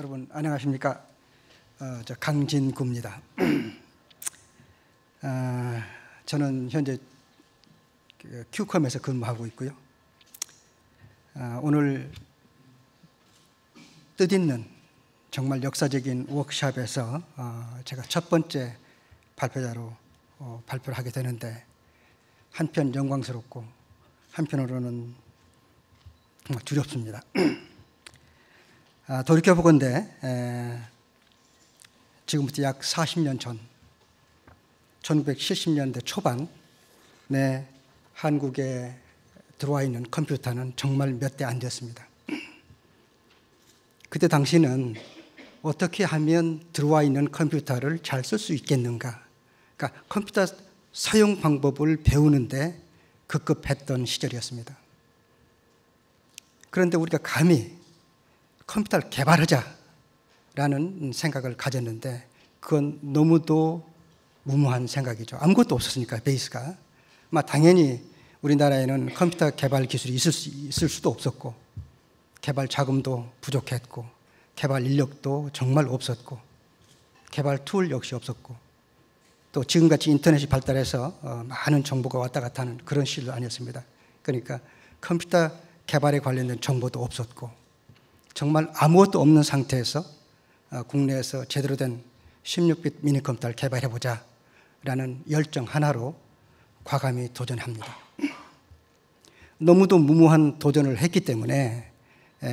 여러분 안녕하십니까? 어, 저 강진구입니다. 어, 저는 현재 그 큐컴에서 근무하고 있고요. 어, 오늘 뜻있는 정말 역사적인 워크샵에서 어, 제가 첫 번째 발표자로 어, 발표를 하게 되는데 한편 영광스럽고 한편으로는 두렵습니다. 돌이켜 아, 보건데 지금부터 약 40년 전 1970년대 초반에 한국에 들어와 있는 컴퓨터는 정말 몇 대 안 됐습니다. 그때 당시는 어떻게 하면 들어와 있는 컴퓨터를 잘 쓸 수 있겠는가? 그러니까 컴퓨터 사용 방법을 배우는데 급급했던 시절이었습니다. 그런데 우리가 감히 컴퓨터를 개발하자라는 생각을 가졌는데 그건 너무도 무모한 생각이죠. 아무것도 없었으니까 베이스가. 막 당연히 우리나라에는 컴퓨터 개발 기술이 있을, 수, 있을 수도 없었고 개발 자금도 부족했고 개발 인력도 정말 없었고 개발 툴 역시 없었고 또 지금같이 인터넷이 발달해서 어, 많은 정보가 왔다 갔다 하는 그런 시도 아니었습니다. 그러니까 컴퓨터 개발에 관련된 정보도 없었고 정말 아무것도 없는 상태에서 어, 국내에서 제대로 된 16빛 미니 컴퓨터를 개발해보자 라는 열정 하나로 과감히 도전합니다. 너무도 무모한 도전을 했기 때문에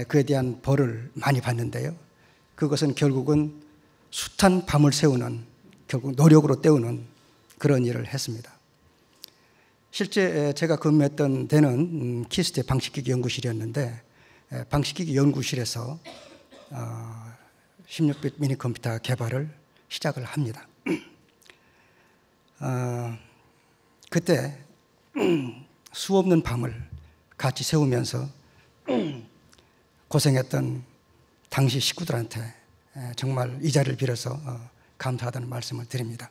그에 대한 벌을 많이 받는데요. 그것은 결국은 숱한 밤을 세우는 결국 노력으로 때우는 그런 일을 했습니다. 실제 제가 근무했던 데는 음, 키스테 방식기기 연구실이었는데 예, 방식기기 연구실에서 16빛 어, 미니 컴퓨터 개발을 시작을 합니다. 어, 그때 수없는 밤을 같이 세우면서 고생했던 당시 식구들한테 예, 정말 이 자리를 빌어서 어, 감사하다는 말씀을 드립니다.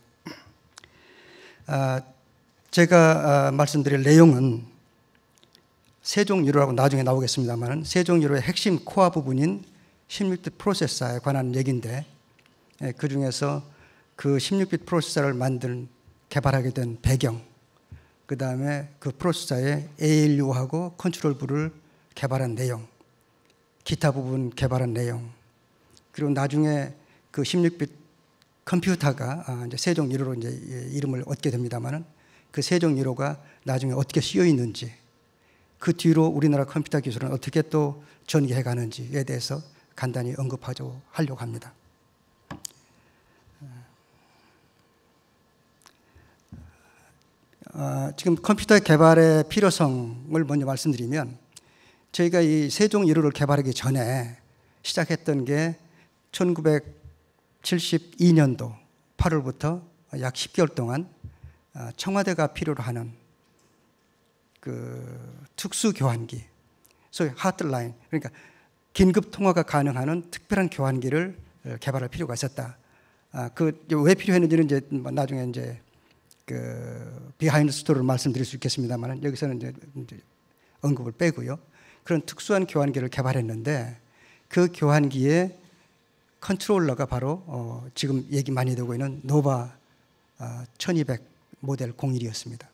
제가 말씀드릴 내용은 세종유로라고 나중에 나오겠습니다만 세종유로의 핵심 코어 부분인 16빛 프로세서에 관한 얘기인데 예, 그 중에서 그 16빛 프로세서를 만든 개발하게 된 배경 그 다음에 그프로세서에 ALU하고 컨트롤부를 개발한 내용 기타 부분 개발한 내용 그리고 나중에 그 16빛 컴퓨터가 아, 이제 세종 유호로 이제 예, 이름을 얻게 됩니다만은 그 세종 유로가 나중에 어떻게 쓰여 있는지 그 뒤로 우리나라 컴퓨터 기술은 어떻게 또 전개해 가는지에 대해서 간단히 언급하죠 려고 합니다. 어, 지금 컴퓨터 개발의 필요성을 먼저 말씀드리면 저희가 이 세종 1호를 개발하기 전에 시작했던 게 1972년도 8월부터 약 10개월 동안 아, 청와대가 필요로 하는 그 특수 교환기, 소위 하트라인 그러니까 긴급 통화가 가능한 특별한 교환기를 개발할 필요가 있었다. 아, 그왜 필요했는지는 이제 뭐 나중에 이제 그 비하인드 스토리를 말씀드릴 수 있겠습니다만 여기서는 이제, 이제 언급을 빼고요. 그런 특수한 교환기를 개발했는데 그 교환기에 컨트롤러가 바로 어 지금 얘기 많이 되고 있는 노바 어1200 아, 모델 01이었습니다.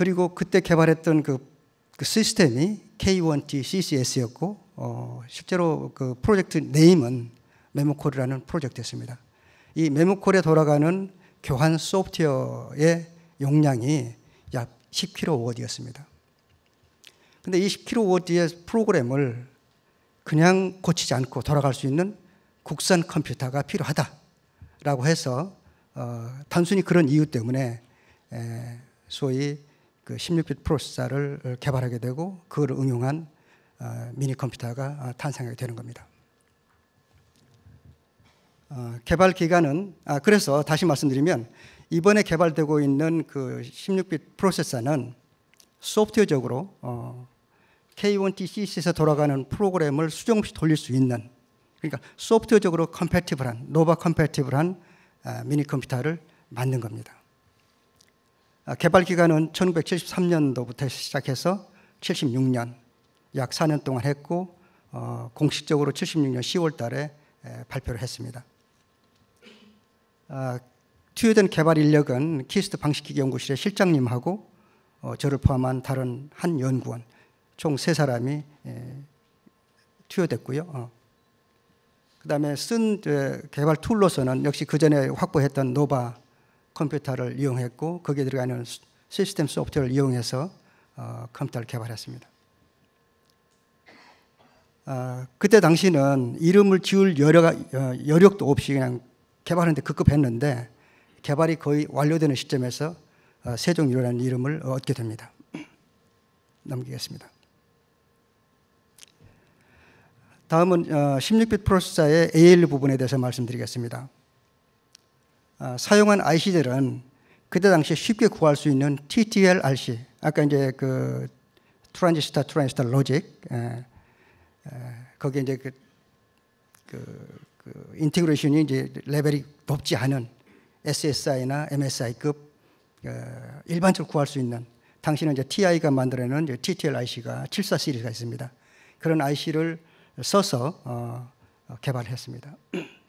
그리고 그때 개발했던 그, 그 시스템이 K1T CCS였고 어, 실제로 그 프로젝트 네임은 메모콜이라는 프로젝트였습니다. 이 메모콜에 돌아가는 교환 소프트웨어의 용량이 약 10kW였습니다. 근데 이 10kW의 프로그램을 그냥 고치지 않고 돌아갈 수 있는 국산 컴퓨터가 필요하다라고 해서 어, 단순히 그런 이유 때문에 에, 소위 그1 6 b i t 프로세서를 어, 개발하게 되고 그걸 응용한 어, 미니 컴퓨터가 어, 탄생하게 되는 겁니다. 개발 기간은 아 그래서 다시 말씀드리면 이번에 개발되고 있는 그 16빛 프로세서는 소프트웨어적으로 K1TCC에서 돌아가는 프로그램을 수정 없이 돌릴 수 있는 그러니까 소프트웨어적으로 컴패티블한 노바 컴패티블한 아, 미니 컴퓨터를 만든 겁니다. 아, 개발 기간은 1973년도부터 시작해서 76년 약 4년 동안 했고 어, 공식적으로 76년 10월 달에 에, 발표를 했습니다. 아, 투여된 개발 인력은 키스트 방식기계 연구실의 실장님하고 어, 저를 포함한 다른 한 연구원 총 세 사람이 에, 투여됐고요. 어. 그 다음에 쓴 에, 개발 툴로서는 역시 그 전에 확보했던 노바 컴퓨터를 이용했고 거기에 들어가는 시스템 소프트웨어를 이용해서 어, 컴퓨터를 개발했습니다. 어, 그때 당시는 이름을 지을 여력, 어, 여력도 없이 그냥 개발하는데 급급했는데 개발이 거의 완료되는 시점에서 어, 세종유라는 이름을 얻게 됩니다. 넘기겠습니다. 다음은 16빛 프로세서의 AL 부분에 대해서 말씀드리겠습니다. 아, 사용한 IC들은 그때 당시에 쉽게 구할 수 있는 TTL RC, 아까 이제 그 트랜지스터 트랜지스터 로직, 예, 예, 거기에 이제 그, 그, 그 인티그레이션이 이제 레벨이 높지 않은 SSI나 MSI급 그 어, 일반적으로 구할 수 있는 당신은 이제 TI가 만들어낸 이제 TTL IC가 74 시리즈가 있습니다. 그런 IC를 써서 어, 개발했습니다.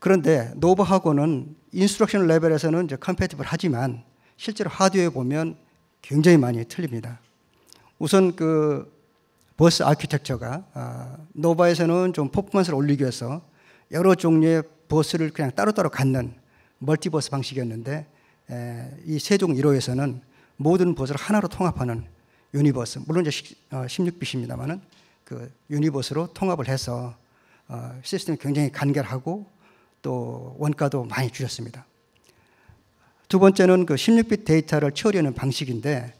그런데 노브하고는 인스트럭션 레벨에서는 이제 컴패티블 하지만 실제로 하드웨어 에 보면 굉장히 많이 틀립니다. 우선 그 버스 아키텍처가 아, 노바에서는 좀 퍼포먼스를 올리기 위해서 여러 종류의 버스를 그냥 따로따로 갖는 멀티버스 방식이었는데 이 세종 1호에서는 모든 버스를 하나로 통합하는 유니버스 물론 이제 16빛입니다만은 어, 그 유니버스로 통합을 해서 어, 시스템이 굉장히 간결하고 또 원가도 많이 줄였습니다. 두 번째는 그 16빛 데이터를 처리하는 방식인데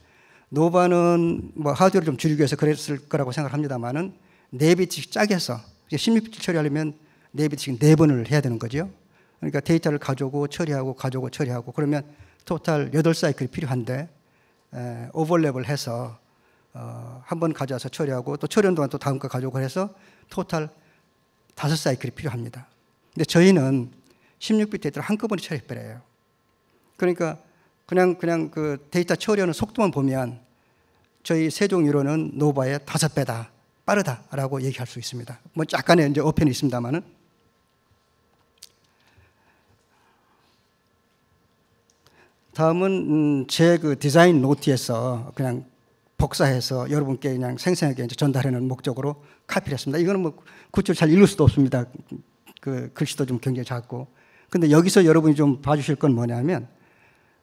노바는 뭐 하드웨어를 좀 줄이기 위해서 그랬을 거라고 생각합니다만은 4빛씩 짜게 해서 1 6비트 처리하려면 4빛씩 4번을 해야 되는 거죠. 그러니까 데이터를 가져오고 처리하고 가져오고 처리하고 그러면 토탈 8사이클이 필요한데 에, 오버랩을 해서 어, 한 번 가져와서 처리하고 또 처리한 동안 또 다음 거 가져오고 해서 토탈 5사이클이 필요합니다. 근데 저희는 16비 데이터를 한꺼번에 처리해버려요. 그러니까 그냥, 그냥 그 데이터 처리하는 속도만 보면 저희 세종유로는 노바의 다섯 배다. 빠르다라고 얘기할 수 있습니다. 뭐 약간의 이제 어편이 있습니다만은 다음은 음, 제그 디자인 노트에서 그냥 복사해서 여러분께 그냥 생생하게 이제 전달하는 목적으로 카피를 했습니다. 이거는 뭐구체잘 읽을 수도 없습니다. 그 글씨도 좀 굉장히 작고. 근데 여기서 여러분이 좀 봐주실 건 뭐냐면,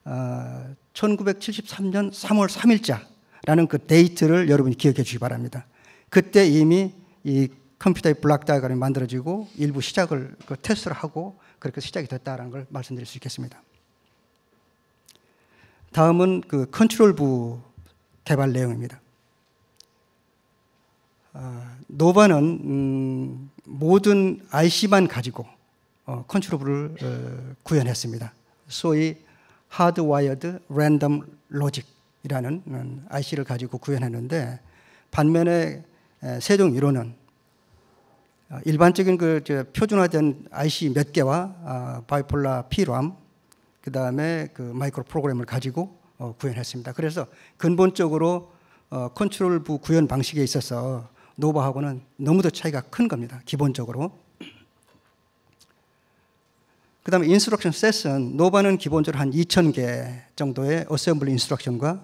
어, 1973년 3월 3일자라는 그 데이트를 여러분이 기억해 주시기 바랍니다. 그때 이미 이 컴퓨터의 블락 다이어그램이 만들어지고 일부 시작을 그 테스트를 하고 그렇게 시작이 됐다라는 걸 말씀드릴 수 있겠습니다. 다음은 그 컨트롤 부 개발 내용입니다. 아, 노바는 음, 모든 IC만 가지고 어, 컨트롤을 어, 구현했습니다. 소위 하드와이어드 랜덤 로직이라는 IC를 가지고 구현했는데 반면에 세종 1호는 어, 일반적인 그 표준화된 IC 몇 개와 바이폴라 p r 그다음에 그 마이크로 프로그램을 가지고 어, 구현했습니다. 그래서 근본적으로 어, 컨트롤 부 구현 방식에 있어서 노바하고는 너무도 차이가 큰 겁니다. 기본적으로. 그 다음에 인스트럭션 셋은 노바는 기본적으로 한 2,000개 정도의 어셈블리 인스트럭션과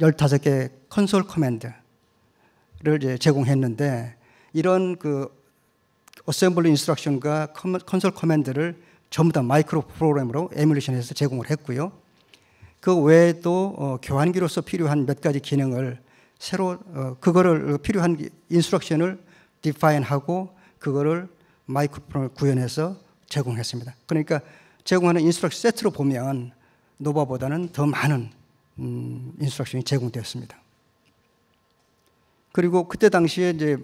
15개 컨솔 커맨드를 이제 제공했는데 이런 그 어셈블리 인스트럭션과 컨솔 커맨드를 전부 다 마이크로 프로그램으로 에뮬레이션해서 제공을 했고요. 그 외에도 어, 교환기로서 필요한 몇 가지 기능을 새로 어, 그거를 필요한 인스트럭션을 디파인하고 그거를 마이크로폰을 구현해서 제공했습니다. 그러니까 제공하는 인스트럭션 세트로 보면 노바보다는 더 많은 음, 인스트럭션이 제공되었습니다. 그리고 그때 당시에 이제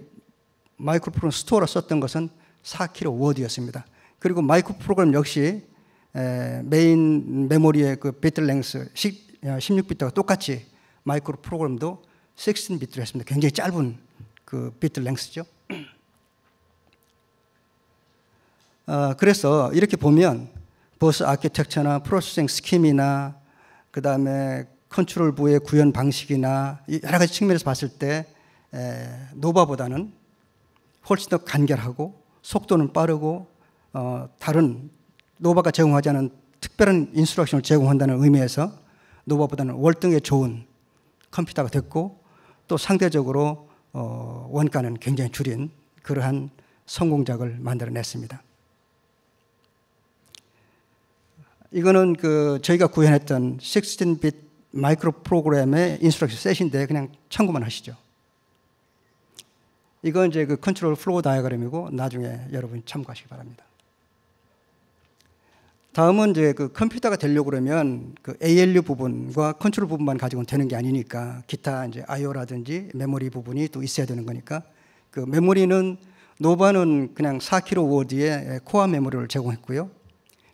마이크로프로스토어를 썼던 것은 4kg 워드였습니다. 그리고 마이크 프로그램 역시 에, 메인 메모리의 그 비트 랭스 16비트가 어, 똑같이 마이크로 프로그램도 16 비트로 했습니다. 굉장히 짧은 그 비트 랭스죠. 어, 그래서 이렇게 보면 버스 아키텍처나 프로세싱 스킴이나 그 다음에 컨트롤 부의 구현 방식이나 여러 가지 측면에서 봤을 때 에, 노바보다는 훨씬 더 간결하고 속도는 빠르고 어, 다른 노바가 제공하지 않은 특별한 인스트럭션을 제공한다는 의미에서 노바보다는 월등히 좋은 컴퓨터가 됐고 또 상대적으로 어, 원가는 굉장히 줄인 그러한 성공작을 만들어냈습니다. 이거는 그 저희가 구현했던 16빛 마이크로 프로그램의 인스트럭션 셋인데 그냥 참고만 하시죠. 이건 이제 그 컨트롤 플로우 다이어그램이고 나중에 여러분 참고하시기 바랍니다. 다음은 이제 그 컴퓨터가 되려고 그러면 그 ALU 부분과 컨트롤 부분만 가지고는 되는 게 아니니까 기타 이제 IO라든지 메모리 부분이 또 있어야 되는 거니까 그 메모리는 노바는 그냥 4kW의 코어 메모리를 제공했고요.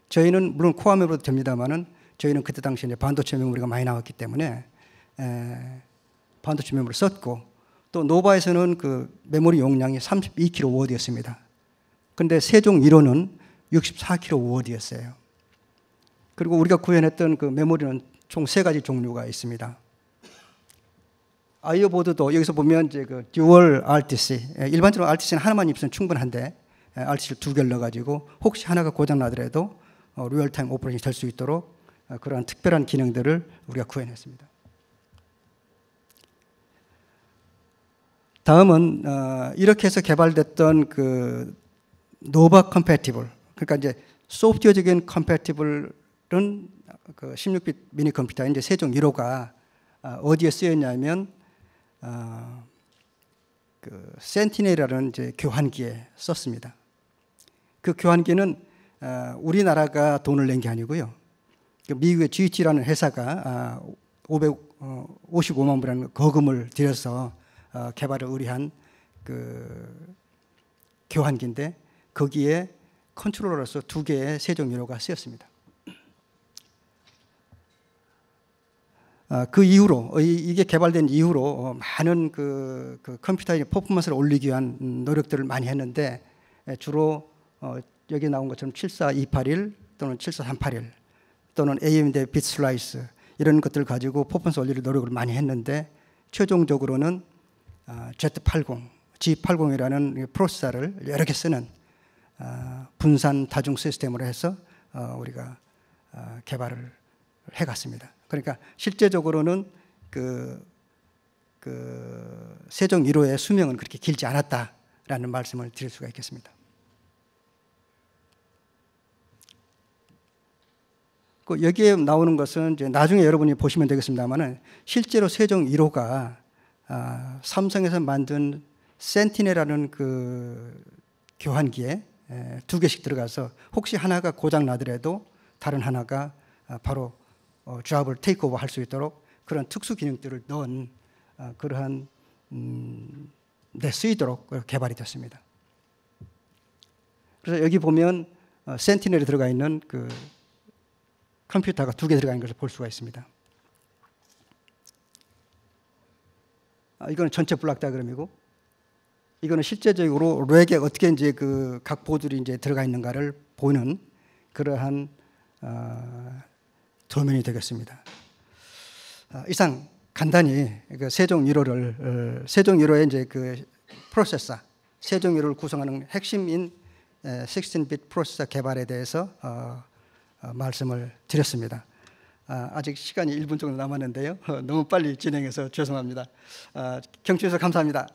저희는 물론 코어 메모리도 됩니다만은 저희는 그때 당시에 반도체 메모리가 많이 나왔기 때문에 반도체 메모리를 썼고 또 노바에서는 그 메모리 용량이 32kW였습니다. 근데 세종 1호는 64kW였어요. 그리고 우리가 구현했던 그 메모리는 총 세 가지 종류가 있습니다. 아이오보드도 여기서 보면 이제 그 듀얼 RTC 예, 일반적으로 RTC는 하나만 입으면 충분한데 RTC를 예, 두 개를 넣어가지고 혹시 하나가 고장나더라도 어, 리얼타임 오퍼레이션이 될 수 있도록 어, 그러한 특별한 기능들을 우리가 구현했습니다. 다음은 어, 이렇게 해서 개발됐던 그 노바 컴패티블 그러니까 이제 소프트웨어적인 컴패티블 그 16빛 미니 컴퓨터 이제 세종 1호가 아, 어디에 쓰였냐면 어, 그 센티넬이라는 이제 교환기에 썼습니다. 그 교환기는 어, 우리나라가 돈을 낸 게 아니고요. 그 미국의 GT라는 회사가 어, 555만 불이라는 거금을 들여서 어, 개발을 의뢰한 그 교환기인데 거기에 컨트롤러로서 두 개의 세종 유로가 쓰였습니다. 아, 그 이후로 어, 이게 개발된 이후로 어, 많은 그, 그 컴퓨터의 퍼포먼스를 올리기 위한 노력들을 많이 했는데 예, 주로 어, 여기 나온 것처럼 74281 또는 74381 또는 AM 대 비트슬라이스 이런 것들 가지고 퍼포먼스 올리를 노력을 많이 했는데 최종적으로는 아, Z80 G80이라는 프로세서를 여러 개 쓰는 아, 분산 다중 시스템으로 해서 우리가 개발을 해갔습니다. 그러니까 실제적으로는 그, 그 세종 1호의 수명은 그렇게 길지 않았다라는 말씀을 드릴 수가 있겠습니다. 그 여기에 나오는 것은 이제 나중에 여러분이 보시면 되겠습니다만은 실제로 세종 1호가 아, 삼성에서 만든 센티네라는 그 교환기에 두 개씩 들어가서 혹시 하나가 고장 나더라도 다른 하나가 아, 바로 어, 조합을 테이크오버할 수 있도록 그런 특수 기능들을 넣은 어, 그러한 음, 데 쓰이도록 개발이 됐습니다. 그래서 여기 보면 어, 센티넬에 들어가 있는 그 컴퓨터가 두 개 들어가 있는 것을 볼 수가 있습니다. 아, 이거는 전체 블록 다그램이고 이거는 실제적으로 렉에 어떻게 이제 그 각 보들이 이제 들어가 있는가를 보는 그러한 어, 도면이 되겠습니다. 아, 이상 간단히 그 세종 1호를 어, 세종 1호의 이제 그 프로세서 세종 1호를 구성하는 핵심인 16-bit 프로세서 개발에 대해서 어, 어, 말씀을 드렸습니다. 아, 직 시간이 1분 정도 남았는데요. 너무 빨리 진행해서 죄송합니다. 아, 경청해서 감사합니다.